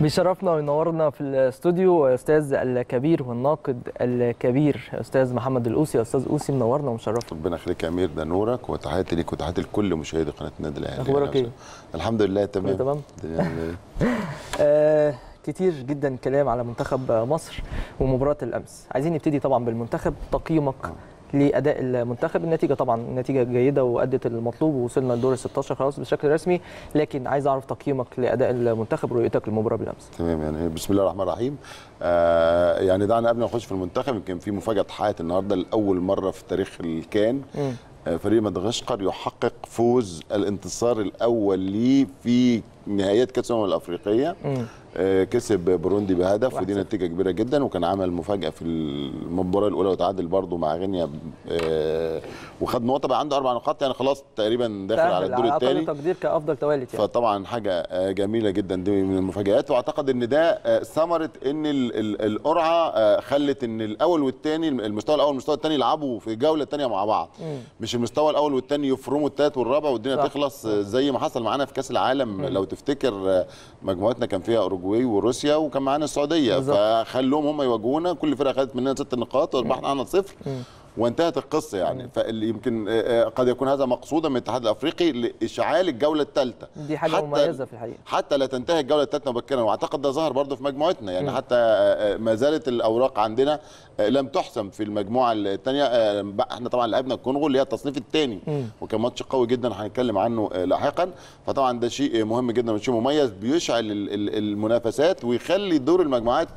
بيشرفنا وينورنا في الاستوديو استاذ الكبير والناقد الكبير استاذ محمد الاوسي استاذ اوسي منورنا ومشرفنا ربنا يخليك يا امير ده نورك وتحياتي ليك وتحياتي لكل مشاهدي قناه النادي الاهلي اخبارك يعني ايه الحمد لله تمام تمام يعني- آه كتير جدا كلام على منتخب مصر ومباراه الامس عايزين نبتدي طبعا بالمنتخب تقييمك آه. لاداء المنتخب النتيجه طبعا نتيجه جيده وادت المطلوب ووصلنا لدور 16 خلاص بشكل رسمي لكن عايز اعرف تقييمك لاداء المنتخب ورؤيتك للمباراه بالامس تمام يعني بسم الله الرحمن الرحيم آه يعني دعنا قبل ما نخش في المنتخب يمكن في مفاجاه حياه النهارده لاول مره في تاريخ الكان آه فريق مدغشقر يحقق فوز الانتصار الاول ليه في نهائيات كاس الامم الافريقيه آه كسب بروندي بهدف ودي نتيجه كبيره جدا وكان عمل مفاجاه في المباراه الاولى وتعادل برضه مع غينيا آه وخد نقطه بقى عنده اربع نقاط يعني خلاص تقريبا داخل على الدور الثاني تقدير كافضل توالت يعني فطبعا حاجه آه، جميله جدا دي من المفاجات واعتقد ان ده آه، ثمره ان القرعه آه، خلت ان الاول والثاني المستوى الاول والمستوى الثاني يلعبوا في جوله ثانيه مع بعض مش المستوى الاول والثاني يفرموا الثالث والرابع والدنيا تخلص زي ما حصل معانا في كاس العالم لو تفتكر مجموعتنا كان فيها اوروجواي وروسيا وكان معانا السعوديه فخلوهم هم يواجهونا كل فرقه خدت مننا ست نقاط وربحنا عنها صفر وانتهت القصه يعني فاللي يمكن آه، آه، قد يكون هذا مقصودا من الاتحاد الافريقي لاشعال الجوله الثالثه دي حاجه مميزه في الحقيقه حتى لا تنتهي الجوله الثالثه مبكرا واعتقد ده ظهر برضه في مجموعتنا يعني حتى آه، ما زالت الاوراق عندنا لم تحسم في المجموعه الثانيه احنا طبعا لعبنا الكونغو اللي هي التصنيف الثاني وكان ماتش قوي جدا هنتكلم عنه لاحقا فطبعا ده شيء مهم جدا وشيء مميز بيشعل المنافسات ويخلي دور المجموعات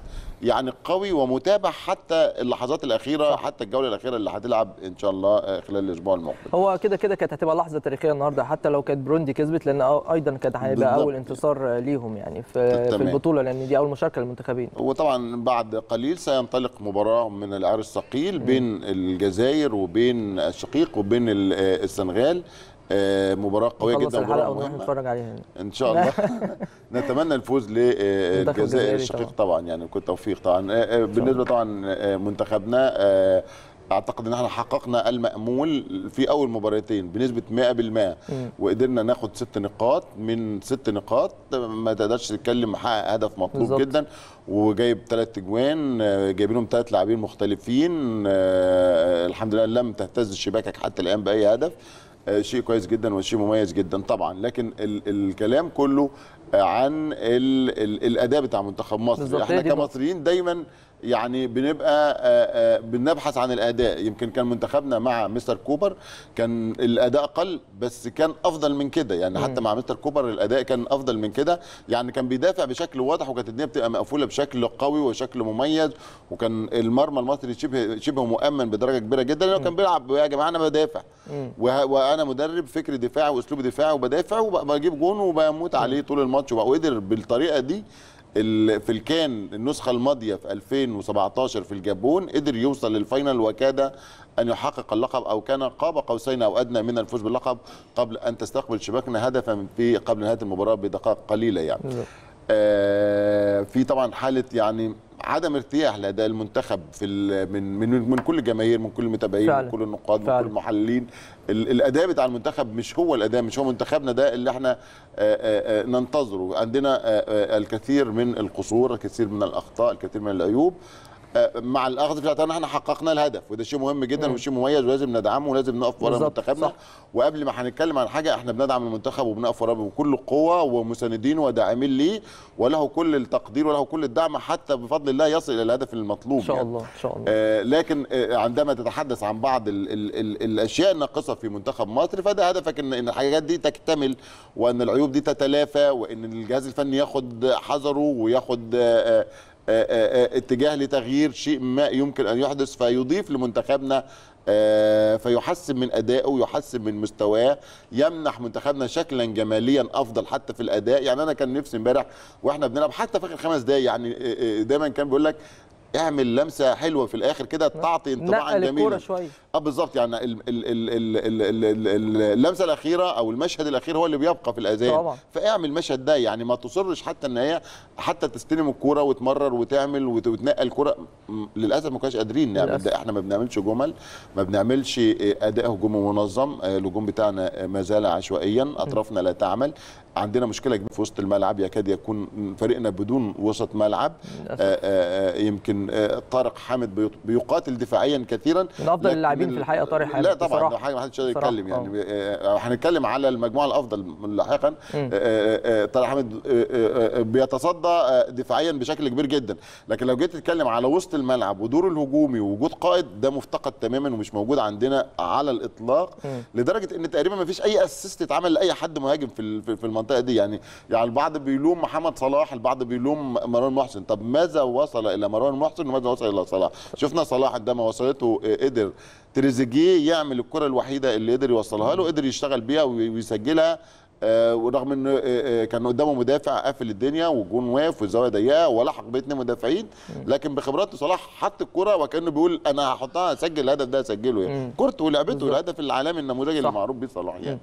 يعني قوي ومتابع حتى اللحظات الاخيره صح. حتى الجوله الاخيره اللي هتلعب ان شاء الله آه، خلال الاسبوع المقبل هو كده كده كانت هتبقى لحظه تاريخيه النهارده حتى لو كانت بروندي كسبت لان ايضا كانت هيبقى اول انتصار ليهم يعني في, في البطوله لان دي اول مشاركه للمنتخبين وطبعا بعد قليل سينطلق مباراه من العرش الثقيل بين الجزائر وبين الشقيق وبين آه، السنغال آه، مباراه قويه جدا ومباراه مهمه نتفرج عليها يعني. ان شاء الله نتمنى الفوز للجزائر آه، الشقيق طبعا يعني كل توفيق طبعا آه، بالنسبه طبعا منتخبنا اعتقد ان احنا حققنا المامول في اول مباراتين بنسبه 100% وقدرنا ناخد ست نقاط من ست نقاط ما تقدرش تتكلم محقق هدف مطلوب بالزبط. جدا وجايب ثلاث اجوان جايبينهم ثلاث لاعبين مختلفين الحمد لله لم تهتز شباكك حتى الان باي هدف آه، شيء كويس جدا وشيء مميز جدا طبعا لكن ال الكلام كله عن ال ال الاداء بتاع منتخب مصر احنا كمصريين دايما يعني بنبقى آه، آه، بنبحث عن الاداء يمكن كان منتخبنا مع مستر كوبر كان الاداء اقل بس كان افضل من كده يعني حتى مع مستر كوبر الاداء كان افضل من كده يعني كان بيدافع بشكل واضح وكانت الدنيا بتبقى مقفوله بشكل قوي وشكل مميز وكان المرمى المصري شبه شبه مؤمن بدرجه كبيره جدا لانه كان بيلعب يا جماعه انا بدافع وانا مدرب فكر دفاعي واسلوب دفاعي وبدافع وبجيب جون وبموت عليه طول الماتش وقدر بالطريقه دي في الكان النسخه الماضيه في 2017 في الجابون قدر يوصل للفاينل وكاد ان يحقق اللقب او كان قاب قوسين او ادنى من الفوز باللقب قبل ان تستقبل شباكنا هدفا في قبل نهايه المباراه بدقائق قليله يعني آه في طبعا حاله يعني عدم ارتياح لاداء المنتخب في من من من كل الجماهير من كل المتابعين من كل النقاد فعلا. من كل المحللين الاداء بتاع المنتخب مش هو الاداء مش هو منتخبنا ده اللي احنا آه، آه، آه، ننتظره عندنا الكثير من القصور الكثير من الاخطاء الكثير من العيوب آه، مع الاخذ في الاعتبار ان احنا حققنا الهدف وده شيء مهم جدا وشيء مميز ولازم ندعمه ولازم نقف ورا منتخبنا وقبل ما هنتكلم عن حاجه احنا بندعم المنتخب وبنقف وراه بكل قوه ومساندين وداعمين ليه وله كل التقدير وله كل الدعم حتى بفضل الله يصل الى الهدف المطلوب ان شاء يعني. الله يعني. ان شاء الله آه لكن آه عندما تتحدث عن بعض الـ الـ الـ الاشياء الناقصه في منتخب مصر فده هدفك ان ان الحاجات دي تكتمل وان العيوب دي تتلافى وان الجهاز الفني ياخد حذره وياخد آه, آه، آه، آه، آه، اتجاه لتغيير شيء ما يمكن ان يحدث فيضيف لمنتخبنا فيحسن من ادائه ويحسن من مستواه يمنح منتخبنا شكلا جماليا افضل حتى في الاداء يعني انا كان نفسي امبارح واحنا بنلعب حتى في اخر خمس دقائق يعني دايما كان بيقول لك اعمل لمسه حلوه في الاخر كده تعطي انطباعا جميلا اه بالظبط يعني اللمسه الاخيره او المشهد الاخير هو اللي بيبقى في الاذان طبعا فاعمل المشهد ده يعني ما تصرش حتى ان هي حتى تستلم الكوره وتمرر وتعمل وتنقل الكوره للاسف ما كناش قادرين نعمل ده احنا ما بنعملش جمل ما بنعملش آه، اداء هجومي منظم آه، الهجوم بتاعنا آه، ما زال عشوائيا اطرافنا لا تعمل عندنا مشكله كبيره في وسط الملعب يكاد يكون فريقنا بدون وسط ملعب آه، آه، آه، يمكن طارق حامد بيقاتل دفاعيا كثيرا من افضل اللاعبين في الحقيقه طارق حامد لا طبعا ده حاجه ما حدش يتكلم يعني هنتكلم على المجموعه الافضل لاحقا طارق حامد بيتصدى دفاعيا بشكل كبير جدا لكن لو جيت تتكلم على وسط الملعب ودور الهجومي ووجود قائد ده مفتقد تماما ومش موجود عندنا على الاطلاق لدرجه ان تقريبا ما فيش اي اسيست اتعمل لاي حد مهاجم في في المنطقه المنطقه دي يعني يعني البعض بيلوم محمد صلاح البعض بيلوم مروان محسن طب ماذا وصل الى مروان محسن وماذا وصل الى صلاح شفنا صلاح عندما وصلته آه، قدر تريزيجيه يعمل الكره الوحيده اللي قدر يوصلها له قدر يشتغل بيها ويسجلها آه، ورغم ان آه، كان قدامه مدافع قافل الدنيا وجون واقف والزاويه ضيقه ولحق باثنين مدافعين لكن بخبراته صلاح حط الكره وكانه بيقول انا هحطها اسجل الهدف ده اسجله يعني كورته ولعبته الهدف العالمي النموذجي اللي معروف بيه صلاح يعني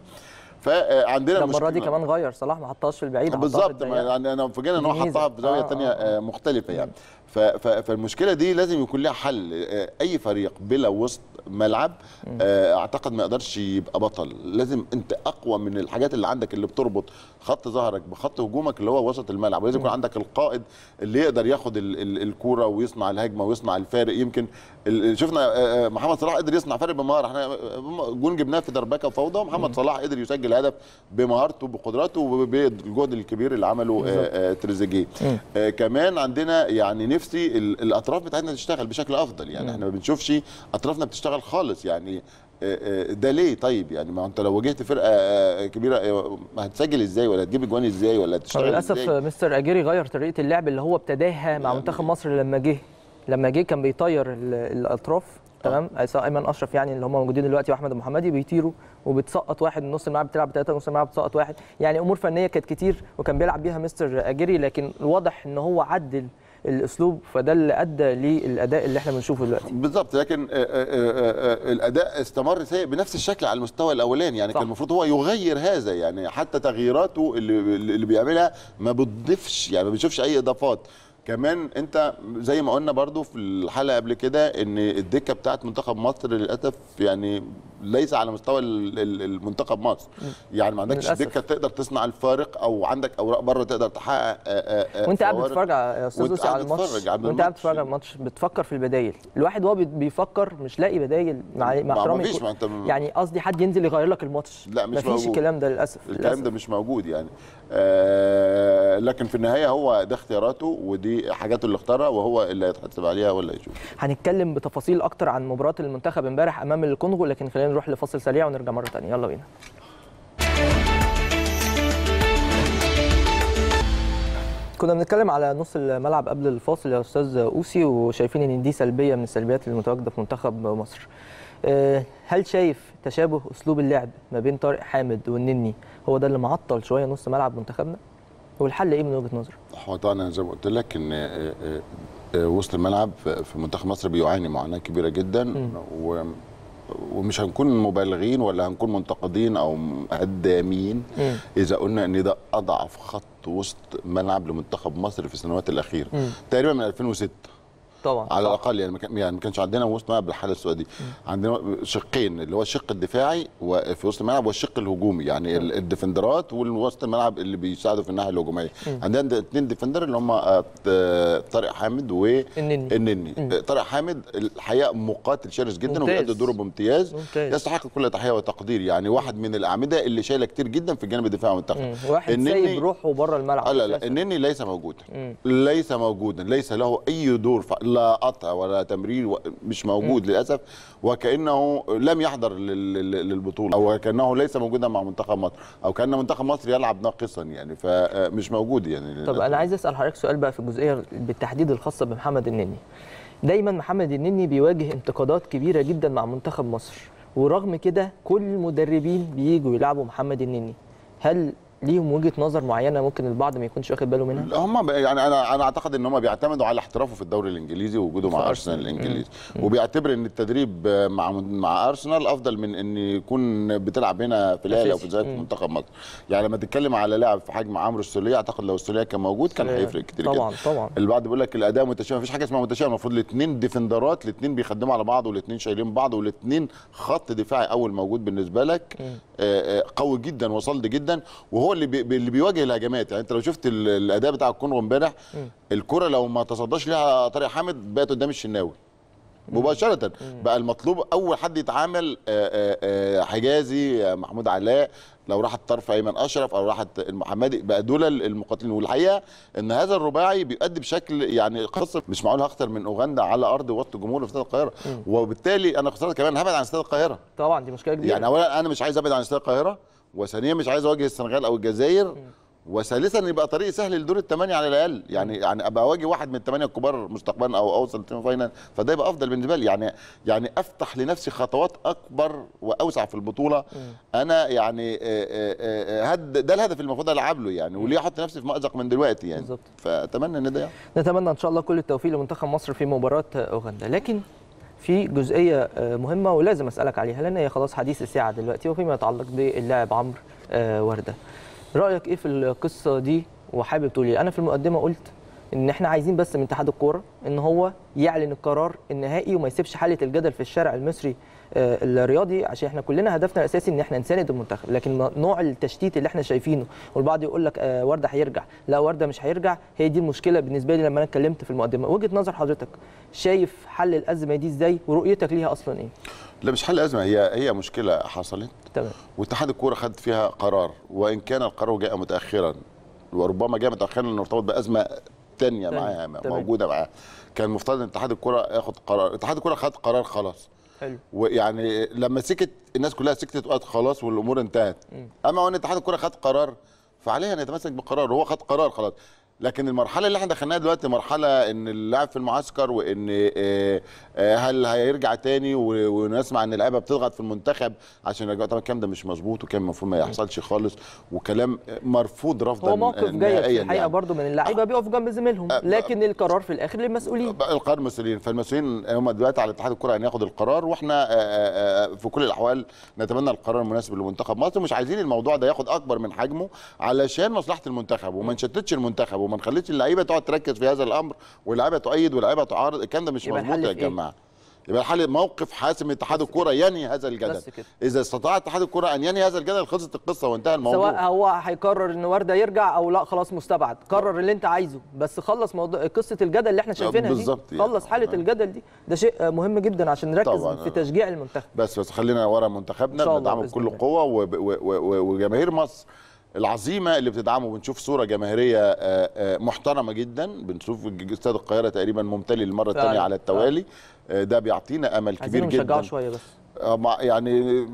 فعندنا المره دي كمان غير صلاح ما حطهاش في البعيد بالظبط يعني انا فاجئنا ان هو حطها في زاويه آه ثانيه آه،, آه. آه مختلفه يعني فالمشكله دي لازم يكون لها حل آه، اي فريق بلا وسط ملعب آه، اعتقد ما يقدرش يبقى بطل لازم انت اقوى من الحاجات اللي عندك اللي بتربط خط ظهرك بخط هجومك اللي هو وسط الملعب ولازم يكون عندك القائد اللي يقدر ياخد الكوره ويصنع الهجمه ويصنع الفارق يمكن شفنا آه، محمد صلاح قدر يصنع فارق بمهاره احنا جون جبناه في دربكه وفوضى محمد صلاح قدر يسجل هدف بمهارته بقدراته وبالجهد الكبير اللي عمله تريزيجيه كمان عندنا يعني نفس سي الاطراف بتاعتنا تشتغل بشكل افضل يعني نعم. احنا ما بنشوفش اطرافنا بتشتغل خالص يعني ده ليه طيب يعني ما انت لو واجهت فرقه كبيره هتسجل ازاي ولا هتجيب اجوان ازاي ولا هتشتغل للاسف مستر اجيري غير طريقه اللعب اللي هو ابتداها مع يعني منتخب مصر لما جه لما جه كان بيطير الاطراف آه. تمام آه، سواء ايمن اشرف يعني اللي هم موجودين دلوقتي واحمد المحمدي بيطيروا وبتسقط واحد من نص الملعب بتلعب ثلاثه نص الملعب بتسقط واحد يعني امور فنيه كانت كتير وكان بيلعب بيها مستر اجيري لكن واضح ان هو عدل الاسلوب فده اللي ادى للاداء اللي احنا بنشوفه دلوقتي بالظبط لكن الاداء استمر سيء بنفس الشكل على المستوى الاولاني يعني صح. كان المفروض هو يغير هذا يعني حتى تغييراته اللي, اللي بيعملها ما بتضيفش يعني ما بنشوفش اي اضافات كمان انت زي ما قلنا برضو في الحلقه قبل كده ان الدكه بتاعت منتخب مصر للاسف يعني ليس على مستوى المنتخب مصر يعني ما عندكش دكه تقدر تصنع الفارق او عندك اوراق بره تقدر تحقق آه، آه، آه، وانت قاعد بتتفرج يا استاذ على الماتش وانت قاعد بتتفرج على الماتش بتفكر في البدايل الواحد وهو بيفكر مش لاقي بدايل مع احترامي يعني قصدي حد ينزل يغير لك الماتش لا مش مفيش الكلام ده للاسف الكلام ده مش موجود يعني آه لكن في النهايه هو ده اختياراته ودي دي اللي اختارها وهو اللي هيتحاسب عليها ولا يشوف هنتكلم بتفاصيل اكتر عن مباراه المنتخب امبارح امام الكونغو لكن خلينا نروح لفاصل سريع ونرجع مره ثانيه يلا بينا كنا بنتكلم على نص الملعب قبل الفاصل يا استاذ اوسي وشايفين ان دي سلبيه من السلبيات المتواجده في منتخب مصر آه، هل شايف تشابه اسلوب اللعب ما بين طارق حامد والنني هو ده اللي معطل شويه نص ملعب منتخبنا والحل ايه من وجهه نظرك؟ هو طبعا زي ما قلت لك ان آه، آه، آه، وسط الملعب في منتخب مصر بيعاني معاناه كبيره جدا و ومش هنكون مبالغين ولا هنكون منتقدين او هدامين اذا قلنا ان ده اضعف خط وسط ملعب لمنتخب مصر في السنوات الاخيره تقريبا من 2006 طبعا على طبعا. الاقل يعني ما يعني كانش عندنا وسط ملعب بالحاله السوداء دي عندنا شقين اللي هو الشق الدفاعي في وسط الملعب والشق الهجومي يعني الديفندرات والوسط الملعب اللي بيساعدوا في الناحيه الهجوميه عندنا اثنين ديفندر اللي هم آه، طارق حامد والنني آه، طارق حامد الحقيقه مقاتل شرس جدا وبيأدي دوره بامتياز يستحق كل تحيه وتقدير يعني واحد من الاعمده اللي شايله كتير جدا في الجانب الدفاعي والتقني واحد سايب روحه بره الملعب لا لا النني ليس موجودا ليس موجودا ليس له اي دور ولا قطع ولا تمرير مش موجود للاسف وكانه لم يحضر للبطوله او كانه ليس موجودا مع منتخب مصر او كان منتخب مصر يلعب ناقصا يعني فمش موجود يعني للأسف. طب انا عايز اسال حضرتك سؤال بقى في الجزئيه بالتحديد الخاصه بمحمد النني دايما محمد النني بيواجه انتقادات كبيره جدا مع منتخب مصر ورغم كده كل المدربين بييجوا يلعبوا محمد النني هل ليهم وجهه نظر معينه ممكن البعض ما يكونش واخد باله منها؟ هم يعني انا انا اعتقد ان هم بيعتمدوا على احترافه في الدوري الانجليزي ووجوده مع ارسنال الانجليزي وبيعتبر ان التدريب مع مع ارسنال افضل من ان يكون بتلعب هنا في الاهلي او في الزمالك في منتخب مصر. يعني لما تتكلم على لاعب في حجم عمرو السوليه اعتقد لو السوليه كان موجود كان هيفرق كتير طبعا جدا. طبعا البعض بيقول لك الاداء متشابه مفيش حاجه اسمها متشابه المفروض الاثنين ديفندرات الاثنين بيخدموا على بعض والاثنين شايلين بعض والاثنين خط دفاعي اول موجود بالنسبه لك آه، آه، قوي جدا وصلد جدا وهو اللي بي اللي بيواجه الهجمات يعني انت لو شفت الاداء بتاع الكونغو امبارح الكره لو ما تصداش ليها طارق حامد بقت قدام الشناوي مباشره بقى المطلوب اول حد يتعامل حجازي محمود علاء لو راح الطرف ايمن اشرف او راحت المحمدي بقى دول المقاتلين والحقيقه ان هذا الرباعي بيؤدي بشكل يعني خسر مش معقول هخسر من اوغندا على ارض وسط جمهور في استاد القاهره وبالتالي انا خسرت كمان هبعد عن استاد القاهره طبعا دي مشكله كبيره يعني اولا انا مش عايز ابعد عن استاد القاهره وثانيا مش عايز اواجه السنغال او الجزائر وثالثا يبقى طريقي سهل لدور الثمانيه على الاقل يعني يعني ابقى اواجه واحد من الثمانيه الكبار مستقبلا او اوصل سيمي فاينل فده يبقى افضل بالنسبه لي يعني يعني افتح لنفسي خطوات اكبر واوسع في البطوله انا يعني آه، آه، آه، هد ده الهدف المفروض العب له يعني وليه احط نفسي في مازق من دلوقتي يعني بالزبط. فاتمنى ان ده يعني. نتمنى ان شاء الله كل التوفيق لمنتخب مصر في مباراه اوغندا لكن في جزئيه آه، مهمه ولازم اسالك عليها لان هي خلاص حديث الساعه دلوقتي وفيما يتعلق باللاعب عمرو آه، ورده رايك ايه في القصه دي وحابب تقول ايه انا في المقدمه قلت ان احنا عايزين بس من اتحاد الكوره ان هو يعلن القرار النهائي وما يسيبش حاله الجدل في الشارع المصري آه، الرياضي عشان احنا كلنا هدفنا الاساسي ان احنا نساند المنتخب لكن نوع التشتيت اللي احنا شايفينه والبعض يقول لك آه، ورده هيرجع لا ورده مش هيرجع هي دي المشكله بالنسبه لي لما انا اتكلمت في المقدمه وجهه نظر حضرتك شايف حل الازمه دي ازاي ورؤيتك ليها اصلا ايه لا مش حل ازمه هي هي مشكله حصلت تمام واتحاد الكوره خد فيها قرار وان كان القرار جاء متاخرا وربما جاء متاخرا ارتبط بازمه الثانيه معاه موجوده معاه كان مفترض ان اتحاد الكره ياخد قرار اتحاد الكره خد قرار خلاص حلو ويعني لما سكت الناس كلها سكتت وقت خلاص والامور انتهت م. اما وان اتحاد الكره خد قرار فعليها نتمسك بقرار هو خد قرار خلاص لكن المرحله اللي احنا دخلناها دلوقتي مرحله ان اللاعب في المعسكر وان آه، آه، هل هيرجع تاني ونسمع ان اللعيبه بتضغط في المنتخب عشان يرجعوا طبعا الكلام ده مش مظبوط وكان المفروض ما يحصلش خالص وكلام مرفوض رفضا هو موقف آه، جيد الحقيقه يعني. برضه من اللعيبه بيقف جنب زميلهم لكن القرار في الاخر للمسؤولين القرار المسؤولين فالمسؤولين هم دلوقتي على اتحاد الكره ان ياخد القرار واحنا في كل الاحوال نتمنى القرار المناسب لمنتخب مصر مش عايزين الموضوع ده ياخد اكبر من حجمه علشان مصلحه المنتخب وما نشتتش المنتخب وما نخليش اللعيبه تقعد تركز في هذا الامر واللعيبه تؤيد واللعيبه تعارض الكلام ده مش مظبوط يا إيه؟ جماعه يبقى الحل موقف حاسم اتحاد الكره ينهي هذا الجدل اذا استطاع اتحاد الكره ان ينهي هذا الجدل خلصت القصه وانتهى الموضوع سواء هو هيقرر ان ورده يرجع او لا خلاص مستبعد قرر اللي انت عايزه بس خلص موضوع قصه الجدل اللي احنا شايفينها دي يعني. خلص حاله يعني. الجدل دي ده شيء مهم جدا عشان نركز في تشجيع المنتخب بس بس خلينا ورا منتخبنا ندعمه بكل قوه وجماهير مصر العظيمه اللي بتدعمه بنشوف صوره جماهيريه آه، آه، محترمه جدا بنشوف استاد القاهره تقريبا ممتلئ للمره الثانيه على التوالي آه، ده بيعطينا امل كبير جدا شويه بس يعني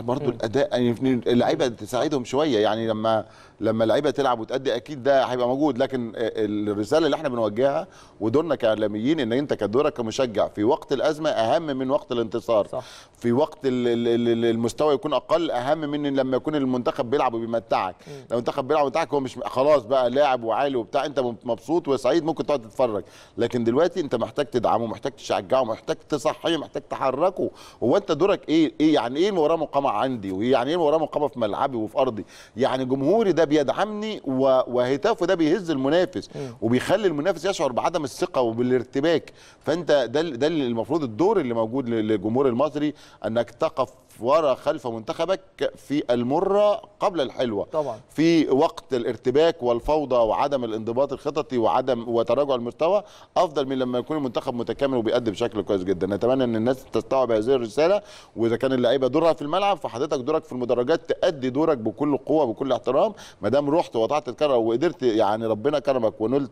برضه الاداء يعني اللعيبه تساعدهم شويه يعني لما لما اللعيبه تلعب وتأدي اكيد ده هيبقى موجود لكن آه، الرساله اللي احنا بنوجهها ودورنا كاعلاميين ان انت كدورك كمشجع في وقت الازمه اهم من وقت الانتصار صح. في وقت المستوى يكون اقل اهم من لما يكون المنتخب بيلعب وبيمتعك لو المنتخب بيلعب وبيمتعك هو مش خلاص بقى لاعب وعالي وبتاع انت مبسوط وسعيد ممكن تقعد تتفرج لكن دلوقتي انت محتاج تدعمه محتاج تشجعه محتاج تصحيه محتاج تحركه هو انت دورك ايه ايه يعني ايه مباراه مقامه عندي ويعني ايه مباراه مقامه في ملعبي وفي ارضي يعني جمهوري ده بيدعمني وهتافه ده بيهز المنافس وبيخلي المنافس يشعر بعدم الثقه وبالارتباك فانت ده ده المفروض الدور اللي موجود للجمهور المصري انك تقف ورا خلف منتخبك في المرة قبل الحلوة طبعا. في وقت الارتباك والفوضى وعدم الانضباط الخططي وعدم وتراجع المستوى أفضل من لما يكون المنتخب متكامل وبيقدم بشكل كويس جدا نتمنى أن الناس تستوعب هذه الرسالة وإذا كان اللعيبة دورها في الملعب فحضرتك دورك في المدرجات تأدي دورك بكل قوة بكل احترام ما دام رحت وقطعت الكرة وقدرت يعني ربنا كرمك ونلت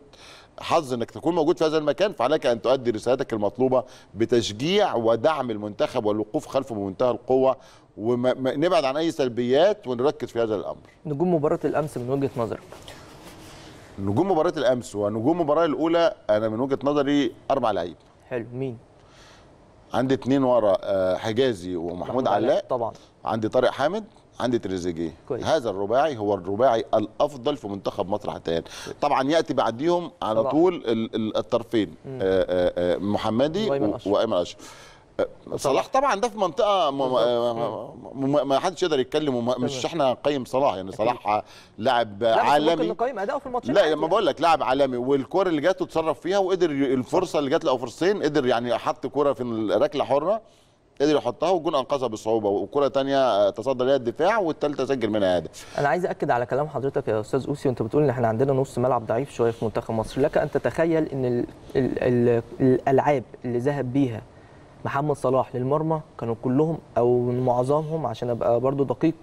حظ انك تكون موجود في هذا المكان فعليك ان تؤدي رسالتك المطلوبه بتشجيع ودعم المنتخب والوقوف خلفه بمنتهى القوه ونبعد عن اي سلبيات ونركز في هذا الامر. نجوم مباراه الامس من وجهه نظرك. نجوم مباراه الامس ونجوم المباراه الاولى انا من وجهه نظري اربع لعيب. حلو مين؟ عندي اثنين ورا آه، حجازي ومحمود علاء طبعا عندي طارق حامد عندي تريزيجيه هذا الرباعي هو الرباعي الافضل في منتخب مصر حتى الان طبعا ياتي بعديهم على طبعا. طول الطرفين آه، آه، آه، محمدي وايمن اشرف صلاح طبعا ده في منطقه ما حدش يقدر يتكلم مش احنا نقيم صلاح يعني صلاح لاعب عالمي ممكن نقيم اداؤه في الماتش لا لما يعني. بقول لك لاعب عالمي والكور اللي جات اتصرف فيها وقدر الفرصه اللي جات له او فرصتين قدر يعني حط كوره في ركله حره قدر يحطها والجون انقذها بصعوبه وكره تانية آه، تصدى ليها الدفاع والثالثه سجل منها هدف انا عايز اكد على كلام حضرتك يا استاذ اوسي وانت بتقول ان احنا عندنا نص ملعب ضعيف شويه في منتخب مصر لك ان تتخيل ان الـ الـ الـ الالعاب اللي ذهب بيها محمد صلاح للمرمى كانوا كلهم او معظمهم عشان ابقى برضو دقيق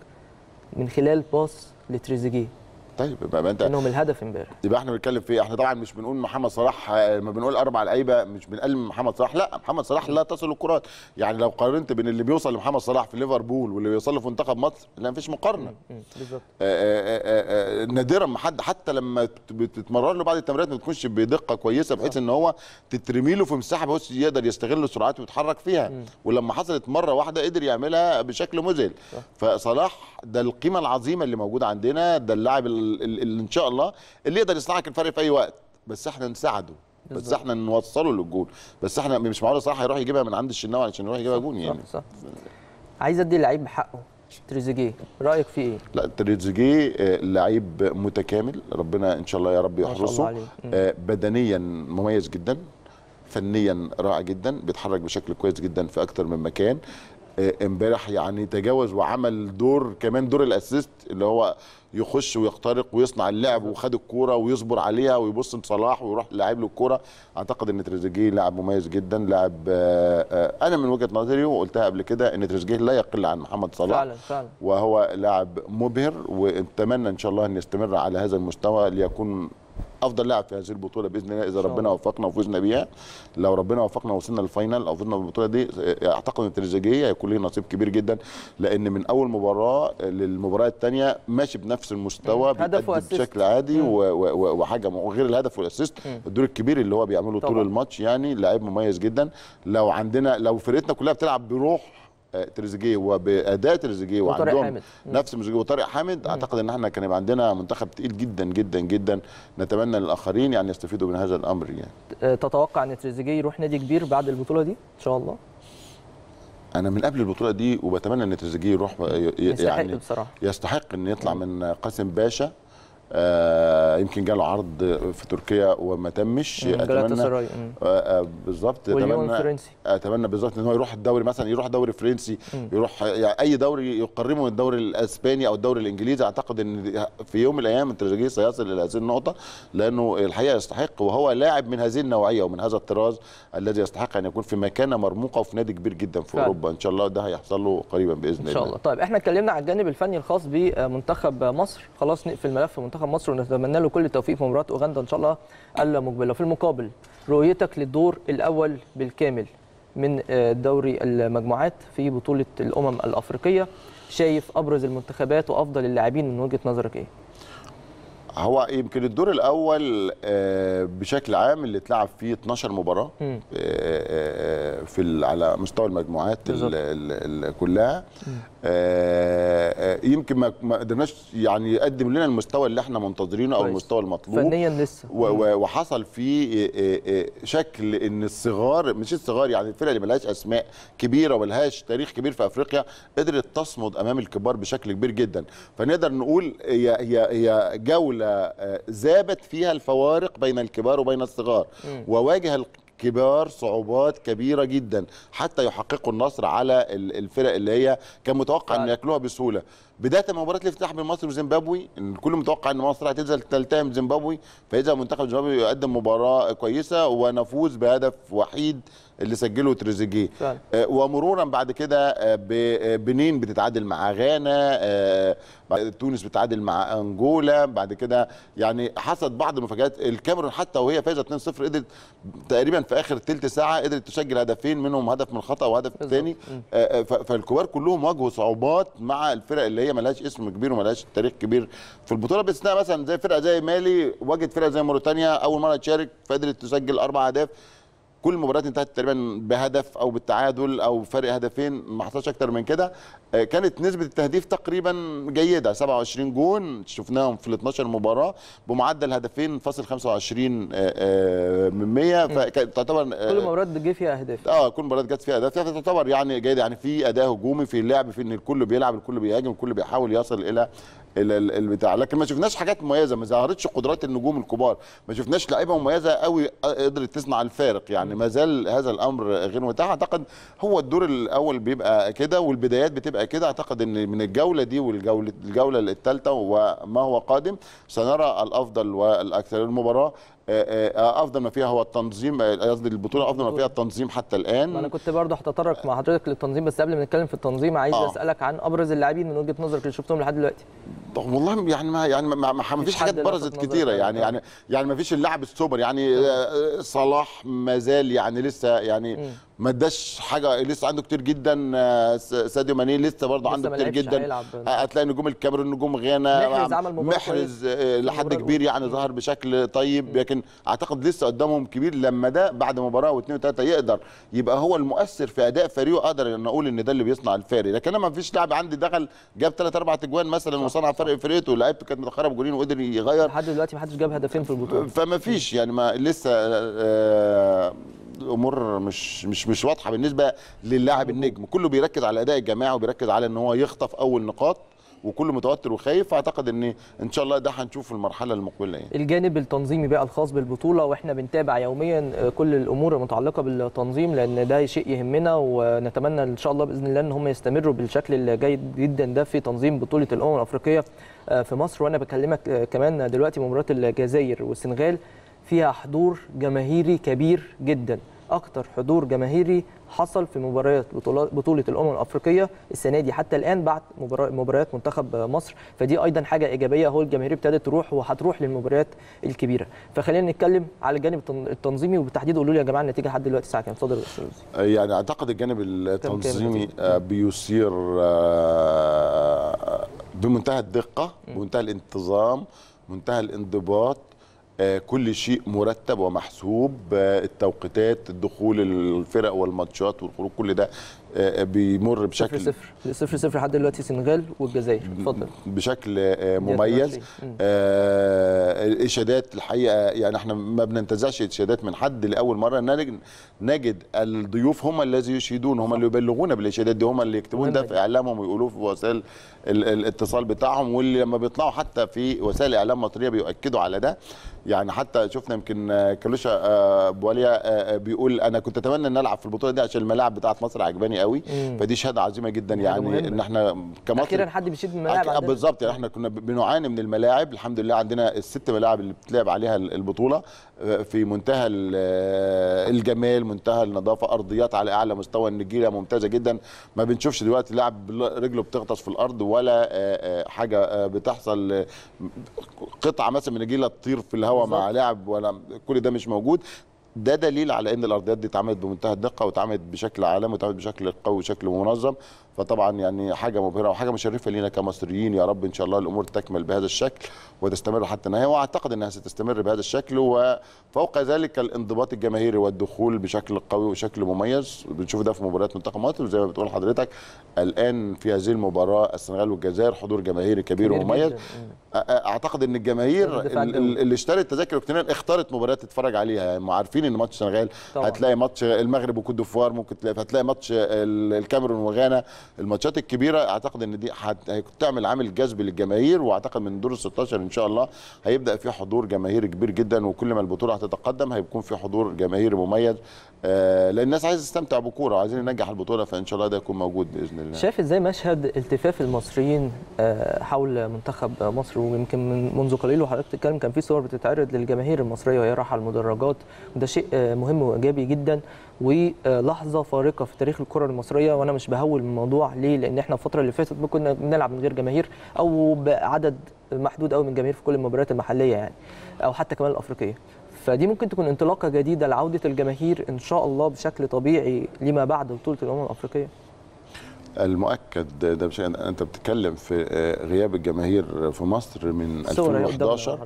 من خلال باص لتريزيجيه طيب ما انت انهم الهدف امبارح يبقى احنا بنتكلم في إيه؟ احنا طبعا مش بنقول محمد صلاح آه، ما بنقول اربع لعيبه مش بنقلل من محمد صلاح لا محمد صلاح لا تصل الكرات يعني لو قارنت بين اللي بيوصل لمحمد صلاح في ليفربول واللي بيوصل له في منتخب مصر لا مفيش مقارنه بالظبط آه، آه، نادرا ما حد حتى لما بتتمرن له بعد التمرينات ما تكونش بدقه كويسه بحيث ان هو تترمي له في مساحه بس يقدر يستغل سرعته ويتحرك فيها مم. ولما حصلت مره واحده قدر يعملها بشكل مذهل فصلاح ده القيمه العظيمه اللي موجوده عندنا ده اللاعب اللي ان شاء الله اللي يقدر يصنعك الفرق في اي وقت بس احنا نساعده بس احنا نوصله للجول بس احنا مش معقول صلاح يروح يجيبها من عند الشناوي عشان يروح يجيبها جون يعني صح, صح. عايز ادي اللعيب حقه تريزيجيه رايك فيه ايه لا تريزيجيه آه، لعيب متكامل ربنا ان شاء الله يا رب يحرسه آه، بدنيا مميز جدا فنيا رائع جدا بيتحرك بشكل كويس جدا في اكثر من مكان امبارح يعني تجاوز وعمل دور كمان دور الاسيست اللي هو يخش ويخترق ويصنع اللعب وخد الكوره ويصبر عليها ويبص لصلاح ويروح لاعب له الكوره اعتقد ان تريزيجيه لاعب مميز جدا لاعب آه، انا من وجهه نظري وقلتها قبل كده ان تريزيجيه لا يقل عن محمد صلاح فعلا فعلا وهو لاعب مبهر ونتمنى ان شاء الله ان يستمر على هذا المستوى ليكون افضل لاعب في هذه البطوله باذن الله اذا ربنا وفقنا وفزنا بيها لو ربنا وفقنا وصلنا للفاينل او فزنا بالبطوله دي اعتقد ان تريزيجيه هيكون له نصيب كبير جدا لان من اول مباراه للمباراه الثانيه ماشي بنفس المستوى بشكل عادي وحاجه غير الهدف والاسيست الدور الكبير اللي هو بيعمله طول الماتش يعني لاعب مميز جدا لو عندنا لو فرقتنا كلها بتلعب بروح تريزيجيه وباداء تريزيجيه وعندهم نفس تريزيجيه وطارق حامد اعتقد ان احنا كان يبقى عندنا منتخب تقيل جدا جدا جدا نتمنى للاخرين يعني يستفيدوا من هذا الامر يعني تتوقع ان تريزيجيه يروح نادي كبير بعد البطوله دي ان شاء الله انا من قبل البطوله دي وبتمنى ان تريزيجيه يروح يعني يستحق بصراحه يستحق ان يطلع من قاسم باشا آه، يمكن جاله عرض في تركيا وما تمش اتمنى آه، آه، بالظبط اتمنى اتمنى بالظبط ان هو يروح الدوري مثلا يروح دوري فرنسي يروح يعني اي دوري يقربه من الدوري الاسباني او الدوري الانجليزي اعتقد ان في يوم من الايام تريزيجيه سيصل الى هذه النقطه لانه الحقيقه يستحق وهو لاعب من هذه النوعيه ومن هذا الطراز الذي يستحق ان يكون في مكانه مرموقه وفي نادي كبير جدا في فعلا. اوروبا ان شاء الله ده هيحصل له قريبا باذن الله ان شاء الله طيب احنا اتكلمنا على الجانب الفني الخاص بمنتخب مصر خلاص نقفل ملف منتخب منتخب مصر ونتمنى له كل التوفيق في مباراه اوغندا ان شاء الله المقبله في المقابل رؤيتك للدور الاول بالكامل من آه، دوري المجموعات في بطوله الامم الافريقيه شايف ابرز المنتخبات وافضل اللاعبين من وجهه نظرك ايه هو يمكن الدور الاول آه، بشكل عام اللي اتلعب فيه 12 مباراه آه، في على مستوى المجموعات كلها آه، آه، يمكن ما قدرناش يعني يقدم لنا المستوى اللي احنا منتظرينه او المستوى المطلوب فنيا لسه وحصل فيه آه، شكل ان الصغار مش الصغار يعني الفرق اللي ملهاش اسماء كبيره وملهاش تاريخ كبير في افريقيا قدرت تصمد امام الكبار بشكل كبير جدا فنقدر نقول هي هي هي جوله ذابت فيها الفوارق بين الكبار وبين الصغار وواجه كبار صعوبات كبيره جدا حتى يحققوا النصر على الفرق اللي هي كان متوقع ان آه. ياكلوها بسهوله بدايه مباراه الافتتاح بين مصر وزيمبابوي ان الكل متوقع ان مصر هتنزل تلتهم زيمبابوي فاذا منتخب زيمبابوي يقدم مباراه كويسه ونفوز بهدف وحيد اللي سجله تريزيجيه آه، ومرورا بعد كده آه، آه، بنين بتتعادل مع غانا تونس بتتعادل مع انجولا بعد كده يعني حصلت بعض المفاجات الكاميرون حتى وهي فايزه 2-0 قدرت تقريبا في اخر ثلث ساعه قدرت تسجل هدفين منهم هدف من الخطا وهدف الثاني فالكبار كلهم واجهوا صعوبات مع الفرق اللي هي ملهاش اسم كبير وملهاش تاريخ كبير في البطوله باستثناء مثلا زي فرقه زي مالي واجهت فرقه زي موريتانيا اول مره تشارك فقدرت تسجل اربع اهداف كل المباريات انتهت تقريبا بهدف او بالتعادل او فرق هدفين ما حصلش اكتر من كده آه، كانت نسبه التهديف تقريبا جيده 27 جون شفناهم في ال 12 مباراه بمعدل هدفين فاصل 25 آه، آه، من 100 تعتبر كل مباراه جه فيها اهداف اه كل مباراه جت فيها اهداف فتعتبر يعني جيده يعني في اداء هجومي في اللعب في ان الكل بيلعب الكل بيهاجم الكل بيحاول يصل الى البتاع لكن ما شفناش حاجات مميزه ما ظهرتش قدرات النجوم الكبار ما شفناش لعيبه مميزه قوي قدرت تصنع الفارق يعني ما زال هذا الامر غير متاح اعتقد هو الدور الاول بيبقى كده والبدايات بتبقى كده اعتقد ان من الجوله دي والجوله الجوله الثالثه وما هو قادم سنرى الافضل والاكثر المباراه آه، آه، افضل ما فيها هو التنظيم آه، قصدي البطوله افضل ما فيها التنظيم حتى الان انا كنت برضه هتطرق مع حضرتك للتنظيم بس قبل ما نتكلم في التنظيم عايز آه. اسالك عن ابرز اللاعبين من وجهه نظرك اللي شفتهم لحد دلوقتي والله يعني ما يعني ما, ما فيش حاجات برزت كتيره يعني يعني يعني ما فيش اللاعب السوبر يعني صلاح ما زال يعني لسه يعني م. ما اداش حاجه لسه عنده كتير جدا آه، ساديو ماني لسه برضه عنده كتير جدا آه، هتلاقي نجوم الكاميرون نجوم غانا محرز آه، عمل محرز لحد كبير يعني ظهر بشكل طيب لكن اعتقد لسه قدامهم كبير لما ده بعد مباراه واثنين وثلاثه يقدر يبقى هو المؤثر في اداء فريقه اقدر ان اقول ان ده اللي بيصنع الفارق لكن انا ما فيش لاعب عندي دخل جاب ثلاث اربع اجوان مثلا وصنع فرق فرقته لعيبته كانت متاخره بجولين وقدر يغير لحد دلوقتي ما حدش جاب هدفين في البطوله فما فيش يعني ما لسه آه الامور مش مش مش واضحه بالنسبه للاعب النجم كله بيركز على الاداء الجماعي وبيركز على ان هو يخطف اول نقاط وكله متوتر وخايف فاعتقد ان ان شاء الله ده هنشوفه المرحله المقبله يعني. الجانب التنظيمي بقى الخاص بالبطوله واحنا بنتابع يوميا آه، كل الامور المتعلقه بالتنظيم لان ده شيء يهمنا ونتمنى ان شاء الله باذن الله ان هم يستمروا بالشكل الجيد جدا ده في تنظيم بطوله الامم الافريقيه آه، في مصر وانا بكلمك آه، كمان دلوقتي مباراه الجزائر والسنغال فيها حضور جماهيري كبير جدا اكتر حضور جماهيري حصل في مباريات بطوله الامم الافريقيه السنه دي حتى الان بعد مباريات منتخب مصر فدي ايضا حاجه ايجابيه هو الجماهير ابتدت تروح وهتروح للمباريات الكبيره فخلينا نتكلم على الجانب التنظيمي وبالتحديد قولوا لي يا جماعه النتيجه لحد دلوقتي الساعه كام صدر آه، يعني اعتقد الجانب التنظيمي آه، بيثير آه، بمنتهى الدقه بمنتهى الانتظام منتهى الانضباط آه، كل شيء مرتب ومحسوب آه، التوقيتات الدخول الفرق والماتشات والخروج كل ده آه، بيمر بشكل صفر صفر صفر, صفر لحد دلوقتي السنغال والجزائر اتفضل بشكل آه، مميز آه، الاشادات الحقيقه يعني احنا ما بننتزعش اشادات من حد لاول مره نجد الضيوف هم الذي يشهدون هم اللي يبلغونا بالاشادات دي هم اللي يكتبون ده في اعلامهم ويقولوه في وسائل الاتصال بتاعهم واللي لما بيطلعوا حتى في وسائل اعلام مصريه بيؤكدوا على ده يعني حتى شفنا يمكن كلوشا بواليا بيقول انا كنت اتمنى ان العب في البطوله دي عشان الملاعب بتاعت مصر عجباني قوي مم. فدي شهاده عظيمه جدا يعني ان احنا كمصر اخيرا حد بيشيد من الملاعب بالظبط يعني احنا كنا بنعاني من الملاعب الحمد لله عندنا الست ملاعب اللي بتلعب عليها البطوله آه، في منتهى آه، الجمال منتهى النظافه ارضيات على اعلى مستوى النجيله ممتازه جدا ما بنشوفش دلوقتي لاعب رجله بتغطس في الارض ولا آه، حاجه بتحصل قطعه مثلا من النجيله تطير في الهواء مع لاعب ولا كل ده مش موجود ده دليل على ان الارضيات دي اتعملت بمنتهى الدقه واتعملت بشكل عالمي واتعملت بشكل قوي وشكل منظم فطبعا يعني حاجه مبهره وحاجه مشرفه لينا كمصريين يا رب ان شاء الله الامور تكمل بهذا الشكل وتستمر حتى النهايه واعتقد انها ستستمر بهذا الشكل وفوق ذلك الانضباط الجماهيري والدخول بشكل قوي وشكل مميز بنشوف ده في مباريات منتخب مصر وزي ما بتقول حضرتك الان في هذه المباراه السنغال والجزائر حضور جماهيري كبير ومميز إيه. اعتقد ان الجماهير اللي اشترت تذاكر وقتنا اختارت مباريات تتفرج عليها يعني عارفين ان ماتش السنغال هتلاقي ماتش المغرب وكوت ديفوار ممكن تلاقي هتلاقي ماتش الكاميرون وغانا الماتشات الكبيره اعتقد ان دي هتعمل عامل جذب للجماهير واعتقد من دور ال 16 ان شاء الله هيبدا في حضور جماهيري كبير جدا وكل ما البطوله هتتقدم هيكون في حضور جماهيري مميز آه، لان الناس عايزه تستمتع بكوره وعايزين ننجح البطوله فان شاء الله ده يكون موجود باذن الله شايف ازاي مشهد التفاف المصريين آه، حول منتخب مصر ويمكن من منذ قليل وحضرتك بتتكلم كان في صور بتتعرض للجماهير المصريه وهي رايحه المدرجات وده شيء آه، مهم وايجابي جدا ولحظه فارقه في تاريخ الكره المصريه وانا مش بهول الموضوع ليه لان احنا الفتره اللي فاتت كنا بنلعب من غير جماهير او بعدد محدود قوي من جماهير في كل المباريات المحليه يعني او حتى كمان الافريقيه فدي ممكن تكون انطلاقه جديده لعوده الجماهير ان شاء الله بشكل طبيعي لما بعد بطوله الامم الافريقيه المؤكد ده مش انت بتتكلم في آه، غياب الجماهير في مصر من 2011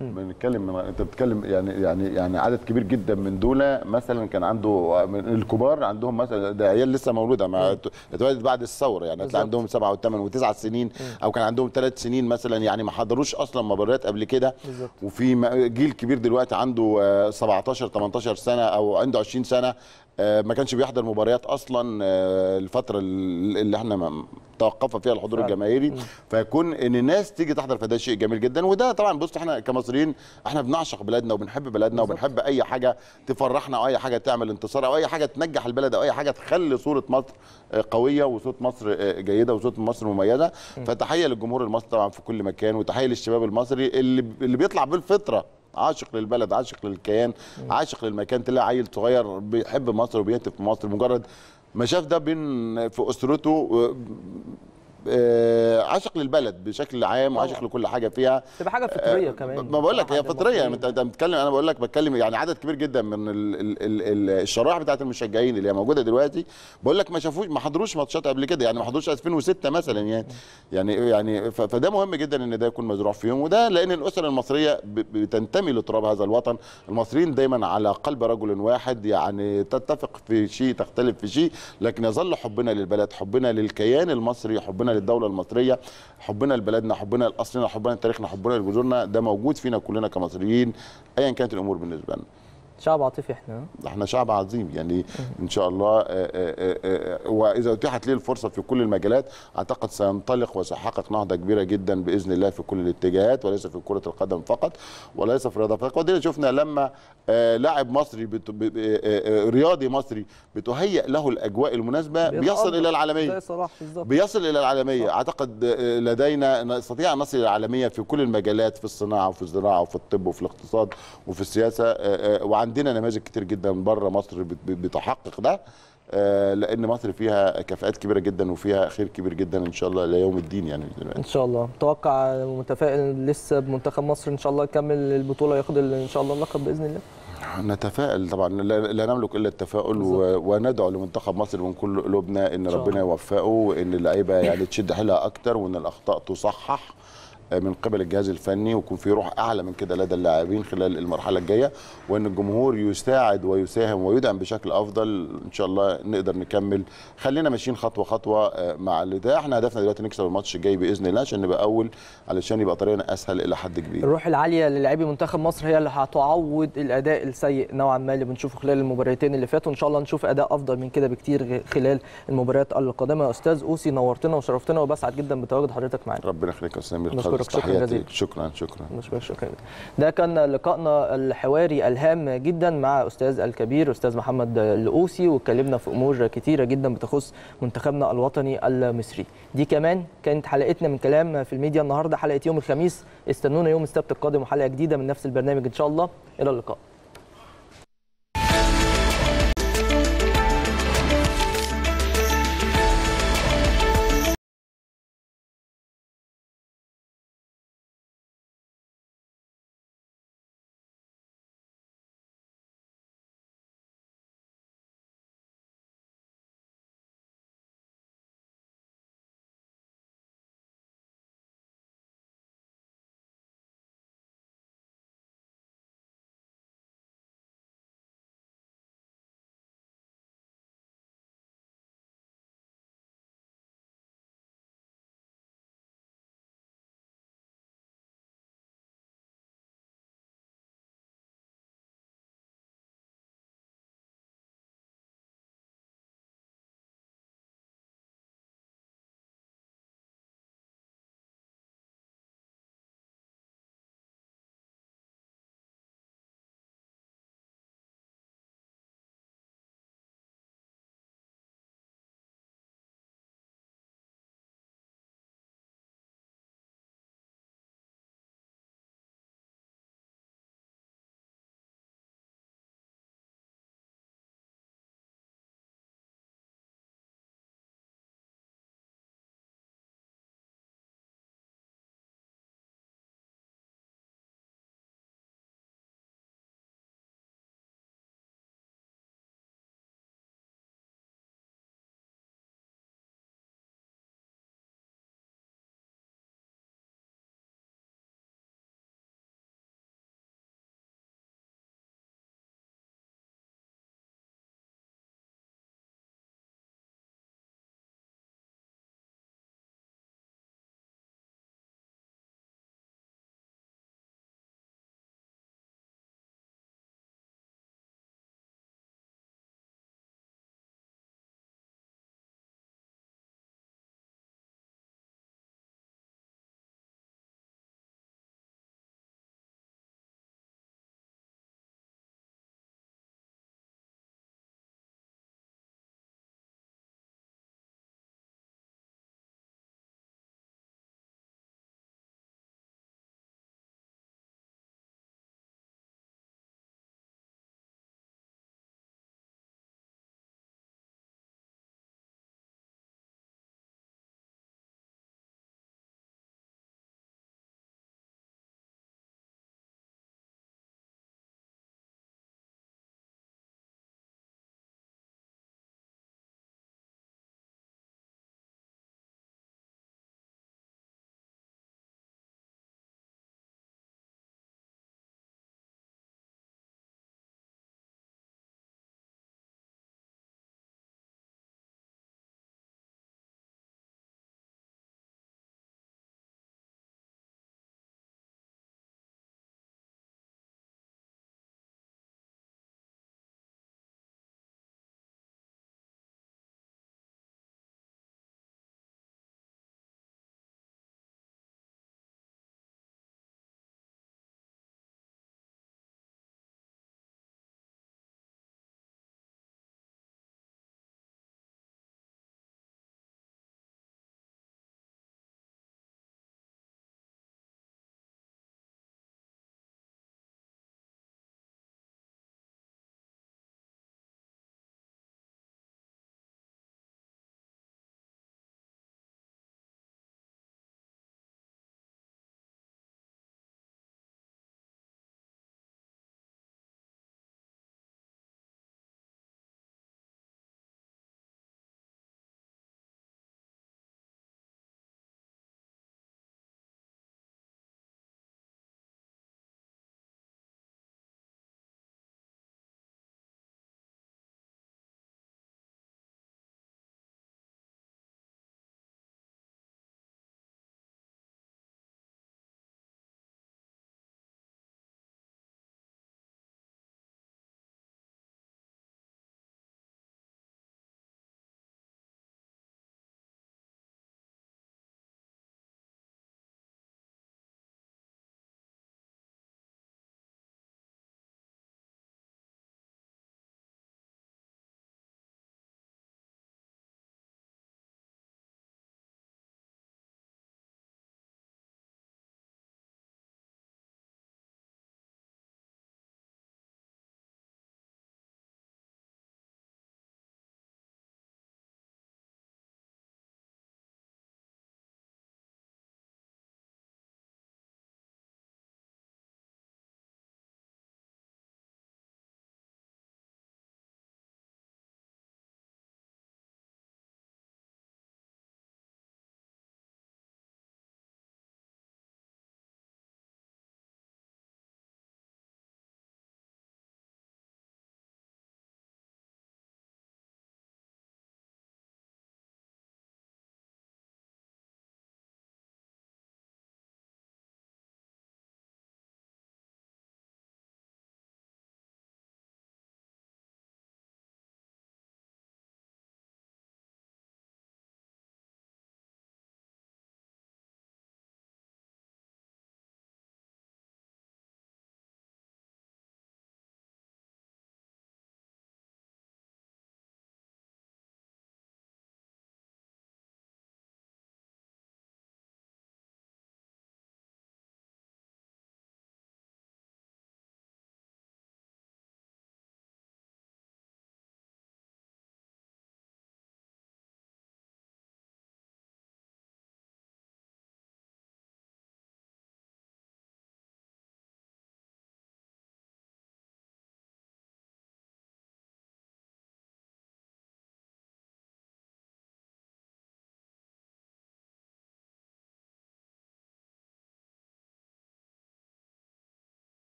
بنتكلم من انت بتتكلم يعني يعني يعني عدد كبير جدا من دول مثلا كان عنده من الكبار عندهم مثلا ده عيال لسه مولوده مع اتولدت بعد الثوره يعني كان عندهم سبعه وثمان وتسع سنين م. او كان عندهم ثلاث سنين مثلا يعني ما حضروش اصلا مباريات قبل كده وفي جيل كبير دلوقتي عنده 17 آه، 18 سنه او عنده 20 سنه آه، ما كانش بيحضر مباريات اصلا آه، الفتره اللي احنا توقفنا فيها الحضور الجماهيري فيكون ان الناس تيجي تحضر فده شيء جميل جدا وده طبعا بص احنا كمصريين احنا بنعشق بلادنا وبنحب بلدنا وبنحب اي حاجه تفرحنا او اي حاجه تعمل انتصار او اي حاجه تنجح البلد او اي حاجه تخلي صوره مصر آه، قويه وصوره مصر جيده وصوره مصر مميزه فتحيه للجمهور المصري طبعا في كل مكان وتحيه للشباب المصري اللي اللي بيطلع بالفطره عاشق للبلد عاشق للكيان عاشق للمكان تلاقي عيل صغير بيحب مصر وبيهتف في مصر مجرد ما شاف ده بين في اسرته آه، عاشق للبلد بشكل عام وعاشق لكل حاجه فيها تبقى حاجه آه، فطريه كمان ما بقول لك هي فطريه انت يعني بتتكلم انا بقول لك بتكلم يعني عدد كبير جدا من ال ال ال الشرائح بتاعه المشجعين اللي هي موجوده دلوقتي بقول لك ما شافوش ما حضروش ماتشات قبل كده يعني ما حضروش 2006 مثلا يعني يعني يعني فده مهم جدا ان ده يكون مزروع فيهم وده لان الاسر المصريه بتنتمي لتراب هذا الوطن المصريين دايما على قلب رجل واحد يعني تتفق في شيء تختلف في شيء لكن يظل حبنا للبلد حبنا للكيان المصري حبنا حبنا للدوله المصريه حبنا لبلدنا حبنا لاصلنا حبنا لتاريخنا حبنا لجذورنا ده موجود فينا كلنا كمصريين ايا كانت الامور بالنسبه لنا شعب عاطفي احنا احنا شعب عظيم يعني ان شاء الله آه، آه، آه، واذا اتيحت لي الفرصه في كل المجالات اعتقد سينطلق وسيحقق نهضه كبيره جدا باذن الله في كل الاتجاهات وليس في كره القدم فقط وليس في الرياضه فقط ودينا شفنا لما لاعب مصري رياضي مصري بتهيئ له الاجواء المناسبه بيصل الى العالميه بيصل الى العالميه اعتقد لدينا نستطيع ان نصل الى العالميه في كل المجالات في الصناعه وفي الزراعه وفي الطب وفي الاقتصاد وفي السياسه وعند عندنا نماذج كتير جدا بره مصر بتحقق ده آه، لان مصر فيها كفاءات كبيره جدا وفيها خير كبير جدا ان شاء الله ليوم الدين يعني دلوقتي. ان شاء الله متوقع ومتفائل لسه بمنتخب مصر ان شاء الله يكمل البطوله ياخد ان شاء الله اللقب باذن الله نتفائل طبعا لا نملك الا التفاؤل و... وندعو لمنتخب مصر من كل قلوبنا ان ربنا يوفقه وان اللعيبه يعني تشد حيلها اكتر وان الاخطاء تصحح من قبل الجهاز الفني ويكون في روح اعلى من كده لدى اللاعبين خلال المرحله الجايه وان الجمهور يساعد ويساهم ويدعم بشكل افضل ان شاء الله نقدر نكمل خلينا ماشيين خطوه خطوه آه، مع اللي ده احنا هدفنا دلوقتي نكسب الماتش الجاي باذن الله عشان نبقى اول علشان يبقى طريقنا اسهل الى حد كبير الروح العاليه للاعبي منتخب مصر هي اللي هتعوض الاداء السيء نوعا ما اللي بنشوفه خلال المباراتين اللي فاتوا ان شاء الله نشوف اداء افضل من كده بكتير خلال المباريات القادمه يا استاذ اوسي نورتنا وشرفتنا وبسعد جدا بتواجد حضرتك معانا ربنا يخليك يا استاذ بشكرك شكرا جزيلا شكرا شكرا شكرا ده كان لقائنا الحواري الهام جدا مع استاذ الكبير استاذ محمد القوسي واتكلمنا في امور كثيره جدا بتخص منتخبنا الوطني المصري دي كمان كانت حلقتنا من كلام في الميديا النهارده حلقه يوم الخميس استنونا يوم السبت القادم وحلقه جديده من نفس البرنامج ان شاء الله الى اللقاء